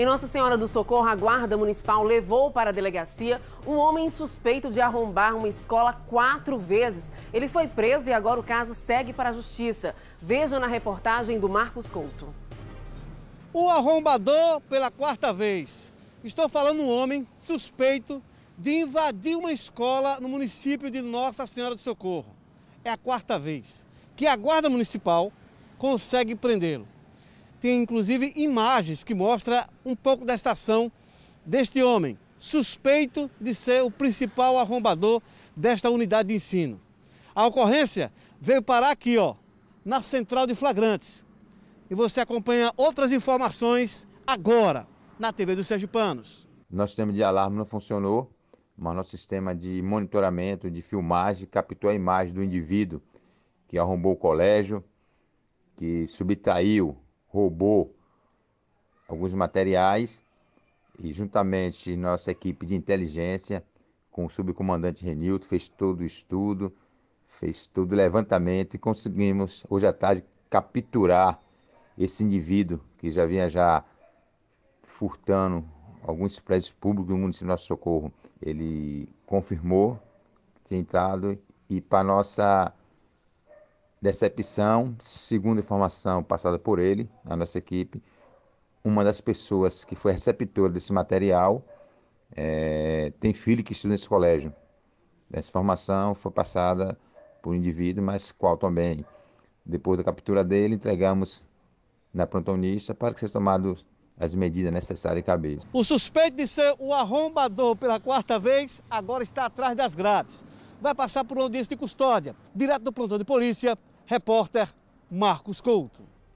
Em Nossa Senhora do Socorro, a Guarda Municipal levou para a delegacia um homem suspeito de arrombar uma escola quatro vezes. Ele foi preso e agora o caso segue para a Justiça. Vejam na reportagem do Marcos Couto. O arrombador pela quarta vez. Estou falando um homem suspeito de invadir uma escola no município de Nossa Senhora do Socorro. É a quarta vez que a Guarda Municipal consegue prendê-lo. Tem inclusive imagens que mostram um pouco da estação deste homem, suspeito de ser o principal arrombador desta unidade de ensino. A ocorrência veio parar aqui, ó, na central de flagrantes. E você acompanha outras informações agora na TV do Sérgio Panos Nosso sistema de alarme não funcionou, mas nosso sistema de monitoramento, de filmagem, captou a imagem do indivíduo que arrombou o colégio, que subtraiu roubou alguns materiais e juntamente nossa equipe de inteligência com o subcomandante Renilto fez todo o estudo, fez todo o levantamento e conseguimos hoje à tarde capturar esse indivíduo que já vinha já furtando alguns prédios públicos do município do Nosso Socorro. Ele confirmou, tinha entrado e para nossa Decepção, segundo informação passada por ele, a nossa equipe, uma das pessoas que foi receptora desse material é, tem filho que estuda nesse colégio. Essa informação foi passada por um indivíduo, mas qual também. Depois da captura dele, entregamos na prontonista para que seja tomado as medidas necessárias e cabíveis. O suspeito de ser o arrombador pela quarta vez agora está atrás das grades vai passar por uma audiência de custódia. Direto do plantão de polícia, repórter Marcos Couto.